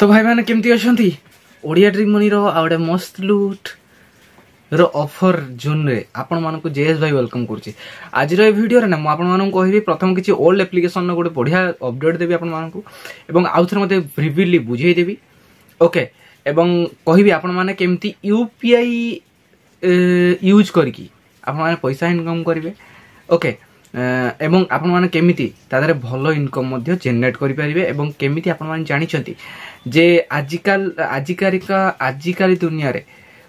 ତ ଭାଇମାନେ କେମିତି ଅଛନ୍ତି ଓଡ଼ିଆ ଡ୍ରିମ୍ ମନିର ଆଉ ଗୋଟେ ମସ୍ତ ଲୁଟ୍ର ଅଫର୍ ଜୁନ୍ରେ ଆପଣମାନଙ୍କୁ ଜେଏସ୍ ଭାଇ ୱେଲକମ୍ କରୁଛି ଆଜିର ଏ ଭିଡ଼ିଓରେ ନା ମୁଁ ଆପଣମାନଙ୍କୁ କହିବି ପ୍ରଥମ କିଛି ଓଲ୍ଡ ଆପ୍ଲିକେସନ୍ର ଗୋଟେ ବଢ଼ିଆ ଅପଡ଼େଟ୍ ଦେବି ଆପଣମାନଙ୍କୁ ଏବଂ ଆଉ ଥରେ ମୋତେ ବ୍ରିଭିଲି ବୁଝେଇ ଦେବି ଓକେ ଏବଂ କହିବି ଆପଣମାନେ କେମିତି ୟୁ ପି ଆଇ ୟୁଜ୍ କରିକି ଆପଣମାନେ ପଇସା ଇନକମ୍ କରିବେ ଓକେ ଏବଂ ଆପଣମାନେ କେମିତି ତା ଦେହରେ ଭଲ ଇନକମ୍ ମଧ୍ୟ ଜେନେରେଟ୍ କରିପାରିବେ ଏବଂ କେମିତି ଆପଣମାନେ ଜାଣିଛନ୍ତି ଯେ ଆଜିକା ଆଜିକାଲିକା ଆଜିକାଲି ଦୁନିଆରେ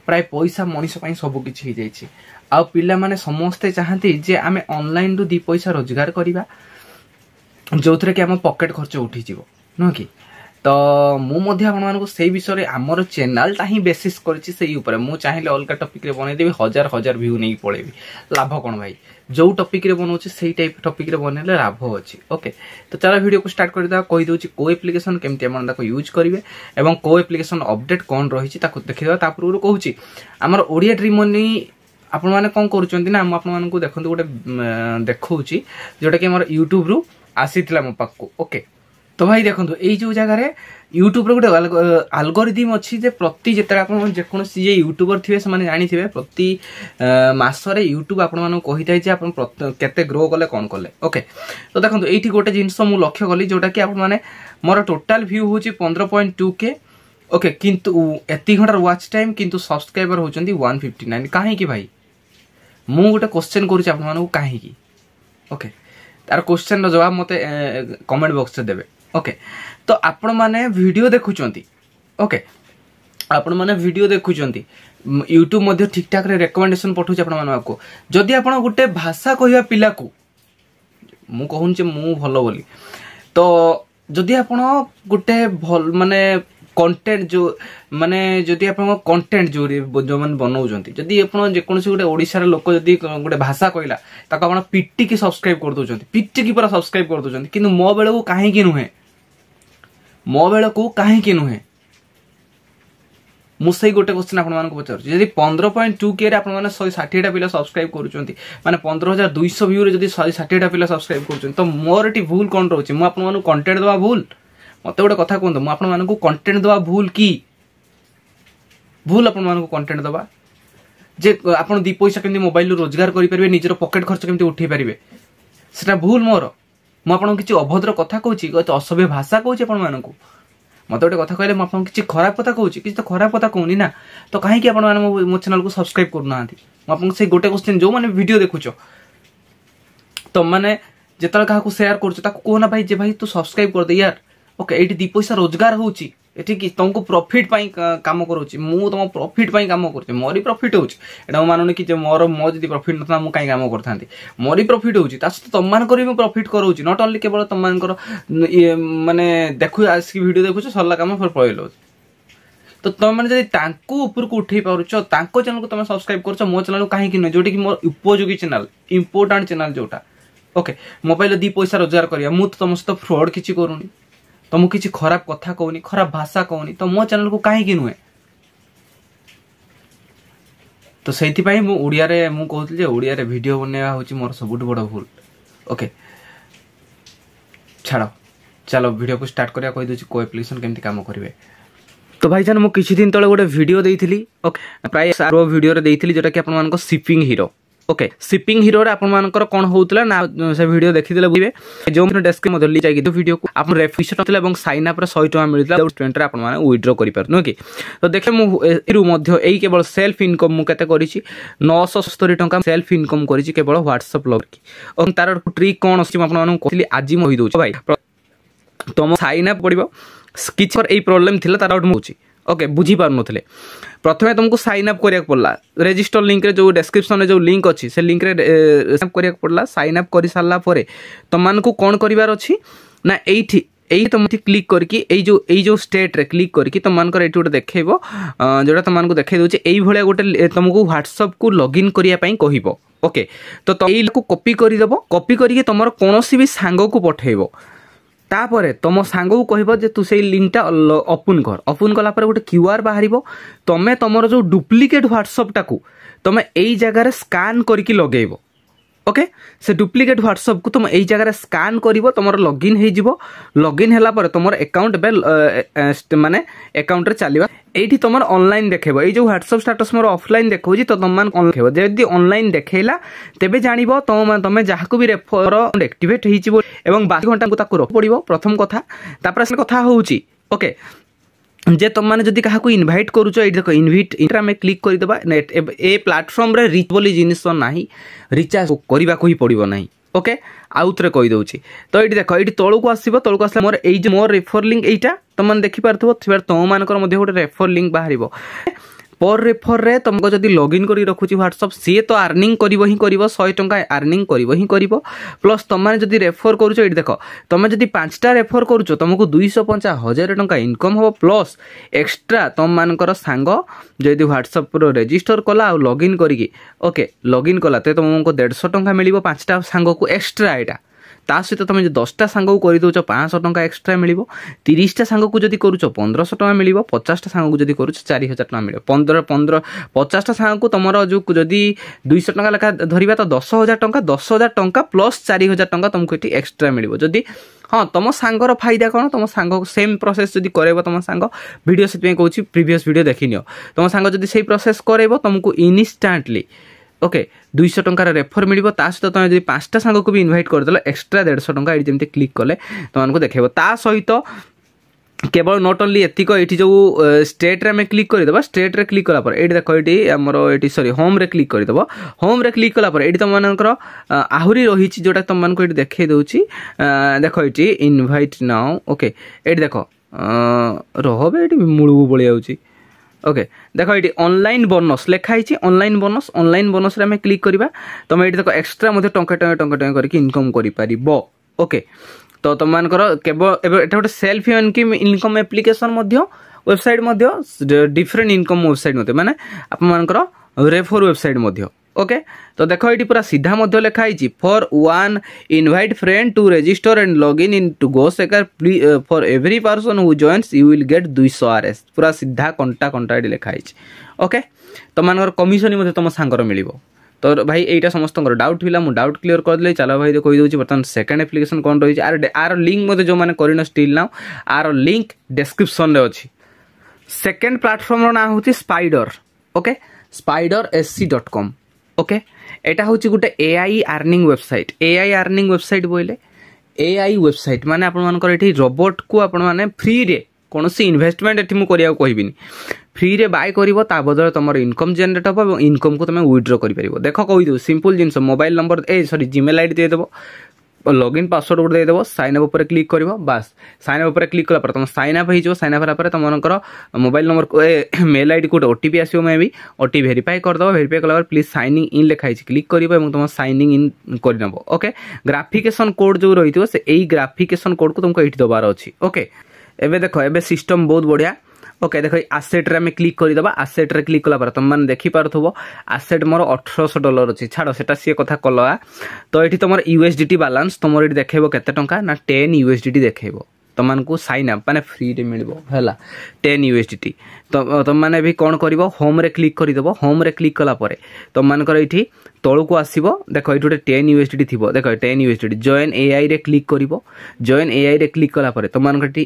ପ୍ରାୟ ପଇସା ମଣିଷ ପାଇଁ ସବୁକିଛି ହେଇଯାଇଛି ଆଉ ପିଲାମାନେ ସମସ୍ତେ ଚାହାନ୍ତି ଯେ ଆମେ ଅନଲାଇନ୍ରୁ ଦୁଇ ପଇସା ରୋଜଗାର କରିବା ଯେଉଁଥିରେ କି ଆମ ପକେଟ୍ ଖର୍ଚ୍ଚ ଉଠିଯିବ ନୁହଁ କି ତ ମୁଁ ମଧ୍ୟ ଆପଣମାନଙ୍କୁ ସେଇ ବିଷୟରେ ଆମର ଚ୍ୟାନେଲଟା ହିଁ ବେସିସ୍ କରିଛି ସେଇ ଉପରେ ମୁଁ ଚାହିଁଲେ ଅଲଗା ଟପିକ୍ରେ ବନେଇଦେବି ହଜାର ହଜାର ଭିୟୁ ନେଇକି ପଳେଇବି ଲାଭ କ'ଣ ଭାଇ ଯେଉଁ ଟପିକ୍ରେ ବନାଉଛି ସେଇ ଟାଇପ୍ ଟପିକ୍ରେ ବନେଇଲେ ଲାଭ ଅଛି ଓକେ ତ ଚାଲ ଭିଡ଼ିଓକୁ ଷ୍ଟାର୍ଟ କରିଦେବା କହିଦେଉଛି କେଉଁ ଆପ୍ଲିକେସନ୍ କେମିତି ଆପଣ ତାକୁ ୟୁଜ୍ କରିବେ ଏବଂ କେଉଁ ଆପ୍ଲିକେସନ୍ ଅପଡ଼େଟ୍ କ'ଣ ରହିଛି ତାକୁ ଦେଖିଦେବା ତା ପୂର୍ବରୁ କହୁଛି ଆମର ଓଡ଼ିଆ ଡ୍ରିମନି ଆପଣମାନେ କ'ଣ କରୁଛନ୍ତି ନା ମୁଁ ଆପଣମାନଙ୍କୁ ଦେଖନ୍ତୁ ଗୋଟେ ଦେଖାଉଛି ଯେଉଁଟାକି ଆମର ୟୁଟ୍ୟୁବ୍ରୁ ଆସିଥିଲା ମୋ ପାଖକୁ ଓକେ ତ ଭାଇ ଦେଖନ୍ତୁ ଏଇ ଯେଉଁ ଜାଗାରେ ୟୁଟ୍ୟୁବ୍ର ଗୋଟେ ଆଲଗୋରିଦିମ୍ ଅଛି ଯେ ପ୍ରତି ଯେତେବେଳେ ଆପଣ ଯେକୌଣସି ଯିଏ ୟୁଟ୍ୟୁବର ଥିବେ ସେମାନେ ଜାଣିଥିବେ ପ୍ରତି ମାସରେ ୟୁଟ୍ୟୁବ୍ ଆପଣମାନଙ୍କୁ କହିଥାଏ ଯେ ଆପଣ କେତେ ଗ୍ରୋ କଲେ କ'ଣ କଲେ ଓକେ ତ ଦେଖନ୍ତୁ ଏଇଠି ଗୋଟେ ଜିନିଷ ମୁଁ ଲକ୍ଷ୍ୟ କଲି ଯେଉଁଟାକି ଆପଣମାନେ ମୋର ଟୋଟାଲ୍ ଭ୍ୟୁ ହେଉଛି ପନ୍ଦର ପଏଣ୍ଟ ଟୁ କେ ଓକେ କିନ୍ତୁ ଏତିକି ଘଣ୍ଟାର ୱାଚ୍ ଟାଇମ୍ କିନ୍ତୁ ସବସ୍କ୍ରାଇବର୍ ହେଉଛନ୍ତି ୱାନ୍ ଫିଫ୍ଟି ନାଇନ୍ କାହିଁକି ଭାଇ ମୁଁ ଗୋଟେ କୋଶ୍ଚେନ୍ କରୁଛି ଆପଣମାନଙ୍କୁ କାହିଁକି ଓକେ ତାର କ୍ୱେଶ୍ଚିନ୍ର ଜବାବ ମୋତେ କମେଣ୍ଟ ବକ୍ସରେ ଦେବେ ओके तो आपण मैंने भिड देखुं ओके आपण मैंने भिड देखुं यूट्यूब ठीक ठाक रेकमेंडेसन पठाऊँ आपको जदि आप गोटे भाषा कहवा पिला को ମୁଁ କହୁନି ଯେ ମୁଁ ଭଲ ବୋଲି ତ ଯଦି ଆପଣ ଗୋଟେ ଭଲ ମାନେ କଣ୍ଟେଣ୍ଟ ଯେଉଁ ମାନେ ଯଦି ଆପଣଙ୍କ କଣ୍ଟେଣ୍ଟ ଯେଉଁ ଯେଉଁମାନେ ବନାଉଛନ୍ତି ଯଦି ଆପଣ ଯେକୌଣସି ଗୋଟେ ଓଡ଼ିଶାର ଲୋକ ଯଦି ଗୋଟେ ଭାଷା କହିଲା ତାକୁ ଆପଣ ପିଟିକି ସବସ୍କ୍ରାଇବ୍ କରିଦେଉଛନ୍ତି ପିଟିକି ପୁରା ସବସ୍କ୍ରାଇବ୍ କରିଦେଉଛନ୍ତି କିନ୍ତୁ ମୋ ବେଳକୁ କାହିଁକି ନୁହେଁ ମୋ ବେଳକୁ କାହିଁକି ନୁହେଁ ମୁଁ ସେଇ ଗୋଟେ କ୍ୱେଶ୍ଚିନ୍ ଆପଣମାନଙ୍କୁ ପଚାରୁଛି ଯଦି ପନ୍ଦର ପଏଣ୍ଟ ଟୁ କେରେ ଆପଣମାନେ ଶହେ ଷାଠିଏଟା ପିଲା ସବସ୍କ୍ରାଇବ୍ କରୁଛନ୍ତି ମାନେ ପନ୍ଦର ହଜାର ଦୁଇଶହ ଭ୍ୟୁରେ ଯଦି ଶହେ ଷାଠିଏଟା ପିଲା ସବସ୍କ୍ରାଇବ୍ କରୁଛନ୍ତି ତ ମୋର ଏଠି ଭୁଲ କ'ଣ ରହୁଛି ମୁଁ ଆପଣମାନଙ୍କୁ କଣ୍ଟେଣ୍ଟ ଦେବା ଭୁଲ ମୋତେ ଗୋଟେ କଥା କୁହନ୍ତୁ ମୁଁ ଆପଣମାନଙ୍କୁ କଣ୍ଟେଣ୍ଟ ଦେବା ଭୁଲ କି ଭୁଲ ଆପଣମାନଙ୍କୁ କଣ୍ଟେଣ୍ଟ ଦେବା ଯେ ଆପଣ ଦୁଇ ପଇସା କେମିତି ମୋବାଇଲରୁ ରୋଜଗାର କରିପାରିବେ ନିଜର ପକେଟ୍ ଖର୍ଚ୍ଚ କେମିତି ଉଠାଇ ପାରିବେ ସେଟା ଭୁଲ ମୋର ମୁଁ ଆପଣଙ୍କୁ କିଛି ଅଭଦ୍ର କଥା କହୁଛି ଏତେ ଅସଭ୍ୟ ଭାଷା କହୁଛି ଆପଣମାନଙ୍କୁ ମୋତେ ଗୋଟେ କଥା କହିଲେ ମୁଁ ଆପଣଙ୍କୁ କିଛି ଖରାପ କଥା କହୁଛି କିଛି ତ ଖରାପ କଥା କହୁନି ନା ତ କାହିଁକି ଆପଣମାନେ ମୋ ଚ୍ୟାନେଲକୁ ସବସ୍କ୍ରାଇବ୍ କରୁନାହାନ୍ତି ମୁଁ ଆପଣଙ୍କୁ ସେଇ ଗୋଟେ କ୍ୱେଶ୍ଚିନ୍ ଯେଉଁମାନେ ଭିଡ଼ିଓ ଦେଖୁଛ ତମମାନେ ଯେତେବେଳେ କାହାକୁ ସେୟାର କରୁଛ ତାକୁ କୁହ ଭାଇ ଯେ ଭାଇ ତୁ ସବସ୍କ୍ରାଇବ୍ କରିଦେ ୟାର ଓକେ ଏଇଠି ଦୁଇ ପଇସା ରୋଜଗାର ହେଉଛି ଏଠି କି ତୁମକୁ ପ୍ରଫିଟ୍ ପାଇଁ କାମ କରୁଛି ମୁଁ ତୁମ ପ୍ରଫିଟ୍ ପାଇଁ କାମ କରୁଛି ମୋରି ପ୍ରଫିଟ୍ ହେଉଛି ଏଇଟା ମୁଁ ମାନୁନି କି ଯେ ମୋର ମୋ ଯଦି ପ୍ରଫିଟ୍ ନଥାନ୍ତା ମୁଁ କାହିଁ କାମ କରିଥାନ୍ତି ମୋରି ପ୍ରଫିଟ୍ ହେଉଛି ତା ସହିତ ତମମାନଙ୍କର ବି ମୁଁ ପ୍ରଫିଟ୍ କରଉଛି ନଟ୍ ଓନ୍ଲି କେବଳ ତମମାନଙ୍କର ମାନେ ଦେଖୁ ଆସିକି ଭିଡ଼ିଓ ଦେଖୁଛ ସରିଲା କାମ ଫେର ପଳେଇଲଉଛି ତ ତମେମାନେ ଯଦି ତାଙ୍କୁ ଉପରକୁ ଉଠେଇ ପାରୁଛ ତାଙ୍କ ଚ୍ୟାନେଲକୁ ତମେ ସବସ୍କ୍ରାଇବ୍ କରୁଛ ମୋ ଚ୍ୟାନେଲକୁ କାହିଁକି ନୁହେଁ ଯେଉଁଟାକି ମୋର ଉପଯୋଗୀ ଚ୍ୟାନେଲ୍ ଇମ୍ପୋର୍ଟାଣ୍ଟ ଚ୍ୟାନେଲ୍ ଯେଉଁଟା ଓକେ ମୋବାଇଲରେ ଦୁଇ ପଇସା ରୋଜଗାର କରିବା ମୁଁ ତ ତମ ସହିତ ଫ୍ରଡ଼୍ କିଛି କରୁନି ତ ମୁଁ କିଛି ଖରାପ କଥା କହୁନି ଖରାପ ଭାଷା କହୁନି ତ ମୋ ଚ୍ୟାନେଲକୁ କାହିଁକି ନୁହେଁ ତ ସେଇଥିପାଇଁ ମୁଁ ଓଡ଼ିଆରେ ମୁଁ କହୁଥିଲି ଯେ ଓଡ଼ିଆରେ ଭିଡ଼ିଓ ବନେଇବା ହେଉଛି ମୋର ସବୁଠୁ ବଡ଼ ଭୁଲ ଓକେ ଛାଡ଼ ଚାଲ ଭିଡ଼ିଓକୁ ଷ୍ଟାର୍ଟ କରିବା କହିଦେଉଛି କେଉଁ ଆପ୍ଲିକେସନ୍ କେମିତି କାମ କରିବେ তো ভাইজান ମୁଁ କିଛି ଦିନ ତଳେ ଗୋଟେ ଭିଡ଼ିଓ ଦେଇଥିଲି ଓକେ ପ୍ରାୟ ভিডিওরে ଭିଡ଼ିଓରେ ଦେଇଥିଲି ଯେଉଁଟାକି আপনাদের সিপিং ହିରୋ ओके सिपिंग हिरो ଆପଣମାନଙ୍କର କ'ଣ ହେଉଥିଲା ନା ସେ ଭିଡ଼ିଓ ଦେଖିଦେଲେ ବୁଝିବେ ଯେଉଁ ଡେସ୍କ୍ରିପ୍ ମଧ୍ୟ ଲିକ୍ ଯାଇକି ଭିଡ଼ିଓ ଆପଣ ରେଫିସର ଥିଲା ଏବଂ ସାଇନ୍ ଅପ୍ରେ ଶହେ ଟଙ୍କା ମିଳିଥିଲା ଷ୍ଟୁଡେଣ୍ଟରେ ଆପଣମାନେ ୱିଡ୍ର କରିପାରୁ ନୁହେଁ କି ତ ଦେଖେ ମୁଁ ଏରୁ ମଧ୍ୟ ଏଇ କେବଳ ସେଲ୍ଫ ଇନକମ୍ ମୁଁ କେତେ କରିଛି ନଅଶହ ସତୁରି ଟଙ୍କା ସେଲ୍ଫ ଇନକମ୍ କରିଛି କେବଳ ହ୍ୱାଟ୍ସଅପ୍ ଲଗିକି ଏବଂ ତାର ଟ୍ରିକ୍ କ'ଣ ଅଛି ମୁଁ ଆପଣମାନଙ୍କୁ କହିଲି ଆଜି ମୁଁ କହିଦେଉଛି ଭାଇ ତମ ସାଇନ୍ ଅପ୍ ପଡ଼ିବ କିଛି ଏଇ ପ୍ରୋବ୍ଲେମ୍ ଥିଲା ତାର ଗୋଟେ ମୁଁ ହେଉଛି ଓକେ ବୁଝିପାରୁନଥିଲେ ପ୍ରଥମେ ତୁମକୁ ସାଇନ୍ ଅପ୍ କରିବାକୁ ପଡ଼ିଲା ରେଜିଷ୍ଟର ଲିଙ୍କରେ ଯେଉଁ ଡେସ୍କ୍ରିପସନରେ ଯେଉଁ ଲିଙ୍କ ଅଛି ସେ ଲିଙ୍କରେ କରିବାକୁ ପଡ଼ିଲା ସାଇନ୍ ଅପ୍ କରିସାରିଲା ପରେ ତୁମମାନଙ୍କୁ କ'ଣ କରିବାର ଅଛି ନା ଏଇଠି ଏଇ ତୁମଠି କ୍ଲିକ୍ କରିକି ଏଇ ଯେଉଁ ଏଇ ଯେଉଁ ଷ୍ଟେଟ୍ରେ କ୍ଲିକ୍ କରିକି ତୁମମାନଙ୍କର ଏଇଠି ଗୋଟେ ଦେଖେଇବ ଯେଉଁଟା ତୁମମାନଙ୍କୁ ଦେଖେଇ ଦେଉଛି ଏଇଭଳିଆ ଗୋଟେ ତୁମକୁ ହ୍ୱାଟ୍ସଅପ୍କୁ ଲଗ୍ଇନ୍ କରିବା ପାଇଁ କହିବ ଓକେ ତ ଏଇକୁ କପି କରିଦେବ କପି କରିକି ତୁମର କୌଣସି ବି ସାଙ୍ଗକୁ ପଠେଇବ ତାପରେ ତମ ସାଙ୍ଗକୁ କହିବ ଯେ ତୁ ସେଇ ଲିଙ୍କଟା ଓପନ୍ କର ଓପନ୍ କଲା ପରେ ଗୋଟେ କ୍ୟୁ ଆର୍ ବାହାରିବ ତମେ ତମର ଯେଉଁ ଡୁପ୍ଲିକେଟ୍ ହ୍ୱାଟ୍ସଅପ୍ଟାକୁ ତମେ ଏଇ ଜାଗାରେ ସ୍କାନ୍ କରିକି ଲଗେଇବ ওকে ସେ ଡୁପ୍ଲିକେଟ୍ ହ୍ୱାଟ୍ସଆପ୍କୁ ତୁମ ଏଇ ଜାଗାରେ ସ୍କାନ୍ କରିବ ତୁମର ଲଗ୍ଇନ୍ ହେଇଯିବ ଲଗ୍ଇନ୍ ହେଲା ପରେ ତୁମର ଆକାଉଣ୍ଟ ଏବେ ମାନେ ଆକାଉଣ୍ଟରେ ଚାଲିବ ଏଇଠି ତୁମର ଅନଲାଇନ୍ ଦେଖେଇବ ଏଇ ଯେଉଁ ହ୍ୱାଟ୍ସଆପ୍ ଷ୍ଟାଟସ୍ ମୋର ଅଫଲାଇନ୍ ଦେଖାଉଛି ତ ତୁମମାନଙ୍କୁ ଅନଲାଇନ୍ ଦେଖେଇବ ଯଦି ଅନଲାଇନ୍ ଦେଖେଇଲା ତେବେ ଜାଣିବ ତୁମ ତୁମେ ଯାହାକୁ ବି ରେଫର ଆକ୍ଟିଭେଟ୍ ହେଇଯିବ ଏବଂ ବାକି ଘଣ୍ଟାକୁ ତାକୁ ରଖିପଡ଼ିବ ପ୍ରଥମ କଥା ତାପରେ ସେ କଥା ହେଉଛି ଓକେ যে তোমাকে যদি কাহকু ইনভাইট করুছ এই দেখ ইনভিট আমি ক্লিক করিদেবা এ প্লাটফর্মরে রিচ বলি জিনিস না রিচার্জ করা হি পড়ব না ওকে আউথরে কইদেছি তো এইটি দেখ এইটি তলকু আসব তলকু আসলে মোর এই যে মোর রেফর লিঙ্ক এইটা তোমাকে দেখিপার থাকবে তোমার গোটে রেফর লিঙ্ক বাহার পর রেফর্রে তোমাকে যদি লগ ইন করে রখুছি হোয়াটসঅপ সি তো আর্নিং করব হি করব শহে টঙ্কা আর্নিং করব হি করব প্লস তোমার যদি রেফর করুছ এটি দেখ তুমি যদি পাঁচটা রেফর করুছ তোমাকে দুইশহ পঞ্চাশ হাজার টঙ্কা ইনকম হব প্লস এক্সট্রা তোমার সাঙ্গ যদি হোয়াটসঅপ্র রেজিষ্টর কলা আগ ইন করি ওকে লগ ইন কলা তো তোমাকে দেড়শহ টঙ্কা মিলব পাঁচটা সাঙ্গক এক্সট্রা এটা ତା ସହିତ ତୁମେ ଯଦି ଦଶଟା ସାଙ୍ଗକୁ କରିଦେଉଛ ପାଞ୍ଚଶହ ଟଙ୍କା ଏକ୍ସଟ୍ରା ମିଳିବ ତିରିଶଟା ସାଙ୍ଗକୁ ଯଦି କରୁଛ ପନ୍ଦରଶହ ଟଙ୍କା ମିଳିବ ପଚାଶଟା ସାଙ୍ଗକୁ ଯଦି କରୁଛ ଚାରି ହଜାର ଟଙ୍କା ମିଳିବ ପନ୍ଦର ପନ୍ଦର ପଚାଶଟା ସାଙ୍ଗକୁ ତୁମର ଯେଉଁ ଯଦି ଦୁଇଶହ ଟଙ୍କା ଲେଖା ଧରିବା ତ ଦଶ ହଜାର ଟଙ୍କା ଦଶ ହଜାର ଟଙ୍କା ପ୍ଲସ୍ ଚାରି ହଜାର ଟଙ୍କା ତୁମକୁ ଏଠି ଏକ୍ସଟ୍ରା ମିଳିବ ଯଦି ହଁ ତୁମ ସାଙ୍ଗର ଫାଇଦା କ'ଣ ତୁମ ସାଙ୍ଗ ସେମ୍ ପ୍ରୋସେସ୍ ଯଦି କରାଇବ ତୁମ ସାଙ୍ଗ ଭିଡ଼ିଓ ସେଥିପାଇଁ କହୁଛି ପ୍ରିଭିୟସ୍ ଭିଡ଼ିଓ ଦେଖିନିଅ ତୁମ ସାଙ୍ଗ ଯଦି ସେଇ ପ୍ରୋସେସ୍ କରାଇବ ତୁମକୁ ଇନଷ୍ଟାଣ୍ଟଲି ওকে দুইশ টঙ্কার রেফর মিଳିବ ତା ସହିତ ତୁମେ ଯଦି ପାଞ୍ଚଟା ସାଙ୍ଗକୁ ବି ଇନଭାଇଟ୍ କରିଦେଲ ଏକ୍ସଟ୍ରା ଦେଢ଼ଶହ ଟଙ୍କା ଏଠି ଯେମିତି କ୍ଲିକ୍ କଲେ ତୁମମାନଙ୍କୁ ଦେଖାଇବ ତା ସହିତ কেবল নট অনলি এতিক এটি যে স্টেট্রে আমি ক্লিক করেদেব স্টেট্রে ক্লিক কলাপরে এইটি দেখ এটি আমার এটি সরি হোম্রে ক্লিক করেদেব হোম্রে ক্লিক কলাপরে এটি তোমার আহরি রয়েছে যেটা তোমার এটি দেখাই দেছি দেখ এটি ইনভাইট নাও ওকে এটি দেখ রহবে এটি মূলকু পড়ে যাচ্ছে ওকে দেখ এটি অনলাইন বনস লেখা হয়েছে অনলাইন বনস অনলাইন বনসরে আমি ক্লিক করা তুমি এটি দেখ এক্সট্রা মধ্যে টঙ্কা টঙ্কা টঙ্কা টঙ্কা করি ইনকম করে পাব ওকে তো তোমার কেবল এবার এটা গোটে সেলফ ইনকম আপ্লিকেসন মধ্য ওয়েবসাইট মধ্য ডিফরেন্ট ইনকম ওয়েবসাইট মধ্যে মানে আপনার রেফর ওয়েবসাইট মধ্য ওকে তো দেখো এটি পুরা সিধা মধ্যে লেখা হয়েছি for one invite friend to register and log in in to go সেকার for every person who joins you will get দুইশো আর এস পুরা সিধা কণ্টা কণ্টা এটি লেখা হয়েছে ওকে তোমার কমিশন মধ্যে তোমার সাঙ্গর মিলব তো ভাই এইটা সমস্তর ডাউট থিলা মু ডাউট ক্লিয়ার করদেলি চাল ভাই কইদি বর্তমান সেকেন্ড আপ্লিকেসন কোণ রয়েছে আর আর লিঙ্ক মধ্যে যে করিন স্টিল নাও আর লিঙ্ক ডেসক্রিপসন অছি সেকেন্ড প্লাটফর্মর নাঁ হচ্ছে স্পাইডর ওকে স্পাইডর এসসি ডট কম ওকে এটা ହେଉଛି ଗୋଟେ A I earning website A I earning website ବୋଇଲେ ଏ ଆଇ ୱେବସାଇଟ୍ ମାନେ ଆପଣମାନଙ୍କର ଏଠି ରୋବୋଟ୍କୁ ଆପଣମାନେ ଫ୍ରିରେ କୌଣସି ଇନଭେଷ୍ଟମେଣ୍ଟ ଏଠି ମୁଁ କରିବାକୁ କହିବିନି ଫ୍ରିରେ ବାଏ କରିବ ତା ବଦଳରେ ତୁମର ଇନକମ୍ ଜେନେରେଟ୍ ହେବ ଏବଂ ଇନକମ୍କୁ ତୁମେ ୱିଡ୍ର କରିପାରିବ ଦେଖ କହିଦେବ ସିମ୍ପଲ୍ ଜିନିଷ ମୋବାଇଲ୍ ନମ୍ବର ଏ ସରି ଜିମେଲ୍ ଆଇ ଡ଼ି ଦେଇଦେବ লগইন ପାସୱାର୍ଡ଼ ଗୋଟେ ଦେଇଦେବ ସାଇନ୍ ଅପ୍ ଉପରେ କ୍ଲିକ୍ କରିବ ବାସ୍ ସାଇନ୍ ଅପ୍ ଉପରେ କ୍ଲିକ୍ କଲା ପରେ ତୁମ ସାଇନ୍ ଅପ୍ ହେଇଯିବ ସାଇନ୍ ଅପ୍ ହେଲା ପରେ ତୁମମାନଙ୍କର ମୋବାଇଲ୍ ନମ୍ବର ମେଲ୍ ଆଇଡ଼ି କେଉଁଠି ଓ ଟି ପି ଆସିବ maybe O T verify କରିଦେବ ଭେରିଫାଏ କଲା ପରେ ପ୍ଲିଜ୍ ସାଇନିଂ ଇନ୍ ଲେଖା ହେଇଛି କ୍ଲିକ୍ କରିବ ଏବଂ ତୁମ ସାଇନିଂ ଇନ୍ କରିନେବ ଓକେ ଗ୍ରାଫିକେସନ୍ କୋଡ଼୍ ଯେଉଁ ରହିଥିବ ସେ ଏଇ ଗ୍ରାଫିକେସନ୍ କୋଡ଼୍କୁ ତୁମକୁ ଏଇଠି ଦେବାର ଅଛି ଓକେ ଏବେ ଦେଖ ଏବେ ସିଷ୍ଟମ୍ ବହୁତ ବଢ଼ିଆ ওকে দেখ এই ଆସେଟ୍ରେ ଆମେ କ୍ଲିକ୍ କରିଦେବା ଆସେଟ୍ରେ କ୍ଲିକ୍ କଲା ପରେ ତୁମମାନେ ଦେଖିପାରୁଥିବ ଆସେଟ୍ ମୋର ଅଠରଶହ ଡଲର ଅଛି ଛାଡ଼ ସେଟା ସିଏ କଥା କଲଗା ତ ଏଠି ତୁମର ୟୁଏସ୍ଡିଟି ବାଲାନ୍ସ ତୁମର ଏଠି ଦେଖେଇବ କେତେ ଟଙ୍କା ନା ଟେନ୍ ୟୁଏସ୍ଡିଟି ଦେଖେଇବ ତୁମମାନଙ୍କୁ ସାଇନ୍ ଆପ୍ ମାନେ ଫ୍ରିରେ ମିଳିବ ହେଲା ten U S D T ତୁମମାନେ ବି କ'ଣ କରିବ ହୋମ୍ରେ କ୍ଲିକ୍ କରିଦେବ ହୋମ୍ରେ କ୍ଲିକ୍ କଲା ପରେ ତମମାନଙ୍କର ଏଇଠି ତଳକୁ ଆସିବ ଦେଖ ଏଇଠି ଗୋଟେ ten U S D T ଥିବ ଦେଖ ten U S D T join ଏଆଇରେ କ୍ଲିକ୍ କରିବ ଜଏନ୍ ଏଆଇରେ କ୍ଲିକ୍ କଲା ପରେ ତମମାନଙ୍କ ଏଠି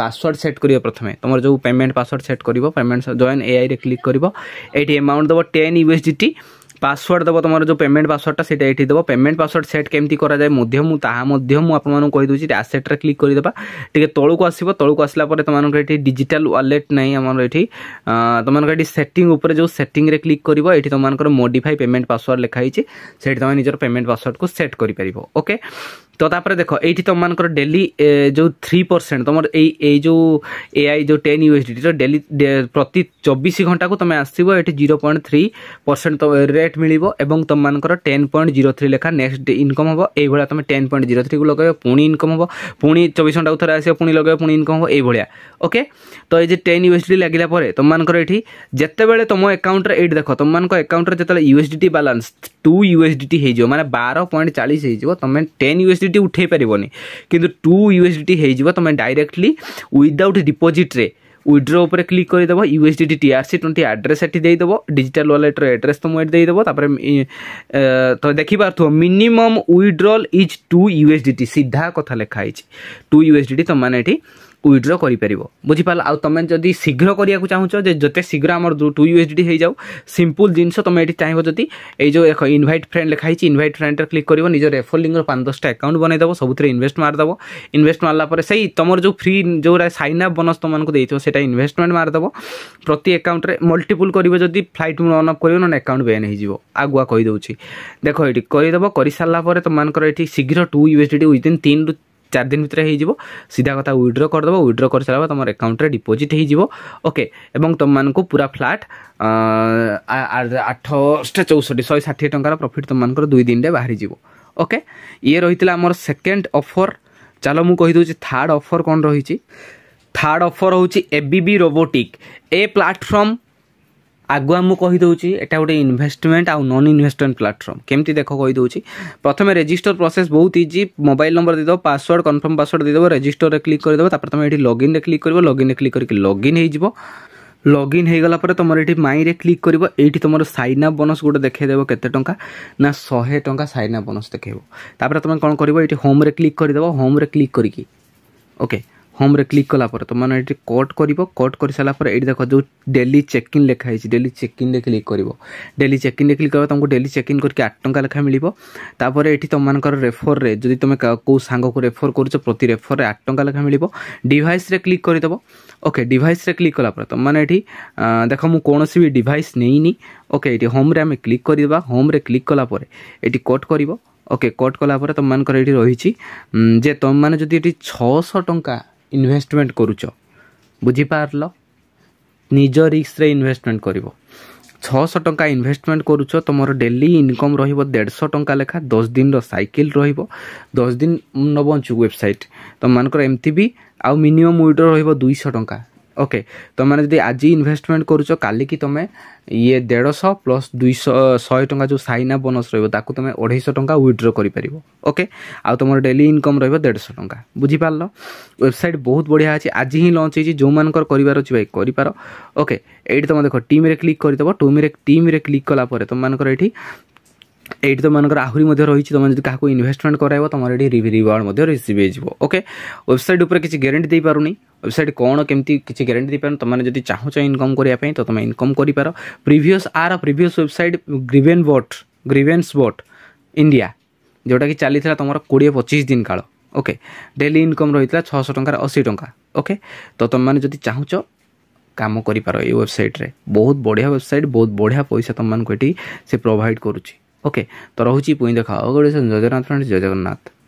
ପାସୱାର୍ଡ଼ ସେଟ୍ କରିବ ପ୍ରଥମେ ତମର ଯେଉଁ ପେମେଣ୍ଟ ପାସୱାର୍ଡ଼ ସେଟ୍ କରିବ ପେମେଣ୍ଟ ଜଏନ୍ ଏଆଇରେ କ୍ଲିକ୍ କରିବ ଏଇଠି ଏମାଉଣ୍ଟ ଦେବ ten U S D T password ଦେବ ତୁମର ଯେଉଁ ପେମେଣ୍ଟ ପାସୱାର୍ଡ଼ଟା ସେଇଟା ଏଠି ଦେବ ପେମେଣ୍ଟ ପାସୱାର୍ଡ଼ ସେଟ୍ କେମିତି କରାଯାଏ ମଧ୍ୟ ମୁଁ ତାହା ମଧ୍ୟ ମୁଁ ଆପଣମାନଙ୍କୁ କହିଦେଉଛି ଆସେଟ୍ରେ କ୍ଲିକ୍ କରିଦେବା ଟିକେ ତଳକୁ ଆସିବ ତଳକୁ ଆସିଲା ପରେ ତୁମମାନଙ୍କ ଏଠି ଡିଜିଟାଲ ୱାଲେଟ୍ ନାହିଁ ଆମର ଏଠି ତୁମମାନଙ୍କ ଏଠି ସେଟିଂ ଉପରେ ଯେଉଁ ସେଟିଂରେ କ୍ଲିକ୍ କରିବ ଏଠି ତୁମମାନଙ୍କର ମୋଡିଫାଇ ପେମେଣ୍ଟ ପାସୱାର୍ଡ଼ ଲେଖା ହେଇଛି ସେଇଠି ତୁମେ ନିଜର ପେମେଣ୍ଟ ପାସୱାର୍ଡ଼କୁ ସେଟ୍ କରିପାରିବ ଓକେ তো তাপরে দেখ এইটি তোমার ডেলি যে থ্রি পরসেন্ট তোমার এই এই যে এআই যে টেন ইউএসডিটির ডেলি প্রতি চব্বিশ ঘণ্টাকে তুমি আসব এটি zero point three percent rate মিলব এবং তোমার টেন পয়েন্ট জিরো থ্রি লেখা নেক্সট ইনকম হব এইভাবে তুমি টেন পয়েন্ট জিরো থ্রিকে লগাইব পুঁ ইনকম হব পুঁ চব্বিশ ঘণ্টা থরে আসবে পুঁ লগাইব পুঁ ইনকম হব এইভাবে ওকে তো এই যে টেন ইউএসডি লাগিলা পরে তোমার এটি যেতবে তোম একাউন্টরে এইটি দেখ তোমার একাউন্টরে যেত ইউএসডিটি বালান্স টু ইউএসডিটি হয়ে যাব মানে বার পয়েন্ট চাশ হয়ে যাব তুমি টেন ইউএসডি ୟୁଏସ୍ଡିଟି ଉଠାଇ ପାରିବନି କିନ୍ତୁ ଟୁ ୟୁଏସ୍ଡିଟି ହେଇଯିବ ତୁମେ ଡାଇରେକ୍ଟଲି ୱିଦାଉଟ୍ ଡିପୋଜିଟ୍ରେ উইড্রো উপরে ক্লিক করে দেব ইউএসডিটি টিআরসি টোয়েন্টি আড্রেস এটি দিয়ে দেব ডিজিটাল ওয়ালেটর আড্রেস তুমি এটি দিয়ে দেব তারপরে তো দেখিপারুথ minimum withdrawal is two USDT সিধা কথা লেখা হয়েছে টু ইউএসডিটি তোমার এটি ୱିଡ୍ର କରିପାରିବ ବୁଝିପାରିଲା ଆଉ ତୁମେ ଯଦି ଶୀଘ୍ର କରିବାକୁ ଚାହୁଁଛ ଯେ ଯେତେ ଶୀଘ୍ର ଆମର ଟୁ ୟୁ ଟୁ ଡ଼ି ହେଇଯାଉ ସିମ୍ପୁଲ୍ ଜିନିଷ ତମେ ଏଠି ଚାହିଁବ ଯଦି ଏଇ ଯେଉଁ ଦେଖ ଇନଭାଇଟ୍ ଫ୍ରେଣ୍ଡ ଲେଖା ହେଇଛି ଇନଭାଇଟ୍ ଫ୍ରେଣ୍ଡରେ କ୍ଲିକ୍ କରିବ ନିଜ ରେଫର ଲିଙ୍କର ପାଞ୍ଚ ଦଶଟା ଆକାଉଣ୍ଟ ବନେଇଦେବ ସବୁଥିରେ ଇନଭେଷ୍ଟ ମାରିଦେବ ଇନଭେଷ୍ଟ ମାରିଲା ପରେ ସେଇ ତୁମର ଯେଉଁ ଫ୍ରି ଯେଉଁଟା ସାଇନ୍ ବୋନସ୍ ତୁମମାନଙ୍କୁ ଦେଇଥିବ ସେଇଟା ଇନଭେଷ୍ଟମେଣ୍ଟ ମାରିଦେବ ପ୍ରତି ଆକାଉଣ୍ଟରେ ମଲ୍ଟିପୁଲ୍ କରିବ ଯଦି ଫ୍ଲାଇଟ୍ ଅନ୍ ଅଫ୍ କରିବ ନହେଲେ ଆକାଉଣ୍ଟ ବ୍ୟାନ୍ ହେଇଯିବ ଆଗୁଆ କହିଦେଉଛି ଦେଖ ଏଇଠି କରିଦେବ କରିସାରିଲା ପରେ ତୁମମାନଙ୍କର ଏଠି ଶୀଘ୍ର ଟୁ ୟୁ ଏସ୍ ୟୁଏଚ୍ଡି ୱିଦିନ୍ ତିନିରୁ চার দিন ভিতরে হয়ে যাব সিধা কথা উইড্র করদেব উইড্র করে সারা তোমার আকাউন্টে ডিপোজিট হয়ে যাব ওকে এবং তোমাকে পুরা ফ্ল্যাট আঠশটা চৌষট্টি শহে ষাঠিয়ে টঙ্কার প্রফিট তোমার দুই দিনে বাহারি যাব ওকে ইয়ে রয়েছে আমার সেকেন্ড অফর চাল মু কহিদেছি থার্ড অফর কম রয়েছে থার্ড অফর হচ্ছে এবিবি রোবোটিক এ প্লাটফর্ম ଆଗୁଆ ମୁଁ କହିଦେଉଛି ଏଇଟା ଗୋଟେ ଇନଭେଷ୍ଟମେଣ୍ଟ ଆଉ ନନ୍ ଇନଭେଷ୍ଟମେଣ୍ଟ ପ୍ଲାଟଫର୍ମ କେମିତି ଦେଖ କହିଦେଉଛି ପ୍ରଥମେ ରେଜିଷ୍ଟର ପ୍ରୋସେସ୍ ବହୁତ ଇଜି ମୋବାଇଲ ନମ୍ବର ଦେଇଦେବ ପାସୱାର୍ଡ଼ କନଫର୍ମ ପାସୱାର୍ଡ଼ ଦେଇଦେବ ରେଜିଷ୍ଟରରେ କ୍ଲିକ୍ କରିଦେବ ତାପରେ ତୁମେ ଏଠି ଲଗ୍ଇନ୍ରେ କ୍ଲିକ୍ କରିବ ଲଗ୍ଇନ୍ରେ କ୍ଲିକ୍ କରିକି ଲଗ୍ଇନ୍ ହେଇଯିବ ଲଗ୍ଇନ୍ ହେଇଗଲା ପରେ ତୁମର ଏଠି ମାଇରେ କ୍ଲିକ୍ କରିବ ଏଇଠି ତୁମର ସାଇନ୍ ଅପ୍ ବୋନସ୍ ଗୋଟେ ଦେଖେଇଦେବ କେତେ ଟଙ୍କା ନା ଶହେ ଟଙ୍କା ସାଇନ୍ ଅପ୍ ବୋନସ୍ ଦେଖେଇବ ତାପରେ ତୁମେ କ'ଣ କରିବ ଏଠି ହୋମ୍ରେ କ୍ଲିକ୍ କରିଦେବ ହୋମ୍ରେ କ୍ଲିକ୍ କରିକି ଓକେ হোমরে ক্লিক কলা পরে তোমার এটি কট করব কট করে সারা পরে এটি দেখ যে ডেলি চেক ইন লেখা হয়েছে ডেলি চেক ইন্রে ক্লিক করব ডেলি চেক ইন্রে ক্লিক করব তোমাকে ডেলি চেক ইন করি আট টঙ্কা লেখা মিলব তাপরে এটি তোমার রেফর্রে যদি তুমি কেউ সাঙ্গকে রেফর করছ প্রতি রেফর্রে আট টঙ্কা লেখা মিলব ডিভাইসরে ক্লিক করিদেব ওকে ডিভাইসরে ক্লিক কলা পরে তোমার এটি দেখ মু কোণী বি ডিভাইস নেইনি ওকে এটি হোমরে আমি ক্লিক করিদেবা হোমরে ক্লিক কলা পরে এটি কট করব ওকে কট কলা পরে তোমার এটি রয়েছে যে তোমার যদি এটি ছশো টঙ্কা ইনভেস্টমেন্ট করুছ বুঝিপারল ନିଜ ରିକ୍ସରେ ଇନଭେଷ୍ଟମେଣ୍ଟ କରିବ ଛଅଶହ ଟଙ୍କା ଇନଭେଷ୍ଟମେଣ୍ଟ କରୁଛ ତୁମର ଡେଲି ଇନକମ୍ ରହିବ ଦେଢ଼ଶହ ଟଙ୍କା ଲେଖା ଦଶ ଦିନର ସାଇକେଲ ରହିବ ଦଶ ଦିନ ନ ବଞ୍ଚୁ ୱେବସାଇଟ୍ ତୁମମାନଙ୍କର ଏମିତି ବି ଆଉ ମିନିମମ୍ ୱିଡ୍ର ରହିବ ଦୁଇଶହ ଟଙ୍କା ଓକେ ତୁମେ ଯଦି ଆଜି ଇନଭେଷ୍ଟମେଣ୍ଟ କରୁଛ କାଲିକି ତୁମେ ଇଏ ଦେଢ଼ଶହ ପ୍ଲସ୍ ଦୁଇଶହ ଶହେ ଟଙ୍କା ଯେଉଁ ସାଇନା ବୋନସ୍ ରହିବ ତାକୁ ତୁମେ ଅଢ଼େଇଶହ ଟଙ୍କା ୱିଡ୍ର କରିପାରିବ ଓକେ ଆଉ ତୁମର ଡେଲି ଇନକମ୍ ରହିବ ଦେଢ଼ଶହ ଟଙ୍କା ବୁଝିପାରିଲ ୱେବସାଇଟ୍ ବହୁତ ବଢ଼ିଆ ଅଛି ଆଜି ହିଁ ଲଞ୍ଚ ହେଇଛି ଯେଉଁମାନଙ୍କର କରିବାର ଅଛି ଭାଇ କରିପାର ଓକେ ଏଇଠି ତୁମେ ଦେଖ ଟିମ୍ରେ କ୍ଲିକ୍ କରିଦେବ ଟିମ୍ରେ ଟିମ୍ରେ କ୍ଲିକ୍ କଲା ପରେ ତୁମମାନଙ୍କର ଏଇଠି ଏଇଠି ତୁମମାନଙ୍କର ଆହୁରି ମଧ୍ୟ ରହିଛି ତୁମେ ଯଦି କାହାକୁ ଇନଭେଷ୍ଟମେଣ୍ଟ କରାଇବ ତୁମର ଏଠି ରିୱାର୍ଡ଼ ମଧ୍ୟ ରିସିଭ୍ ହେଇଯିବ ଓକେ ୱେବସାଇଟ୍ ଉପରେ କିଛି ଗ୍ୟାରେଣ୍ଟି ଦେଇପାରୁନି ওয়েবসাইট কোণ কেমতি কিছু গ্যারেটি দিপার তোমার যদি চাহুছ ইনকম করা তো তুমি ইনকম করে পার প্রিভিয়স আর previous website grievance bot grievance bot India যেটা কি চাল তোমার কোড়িয়ে পঁচিশ দিন কাল ওকে ডেলি ইনকম রয়েছে ছশো টাকার অশী টাকা ওকে তো তুমি যদি চাহুছ কাম করে পার এই ওয়েবসাইট্রে বহুত বঢ়িয়া ওয়েবসাইট বহুত বঢ়িয়া পয়সা তোমাকে এটি সে প্রোভাইড করুছি ଓକେ ତ ରହୁଛି ପୁଣି ଦେଖା ଅଗଡ଼ିଶ ଜୟ ଜଗନ୍ନାଥ ଜୟ ଜଗନ୍ନାଥ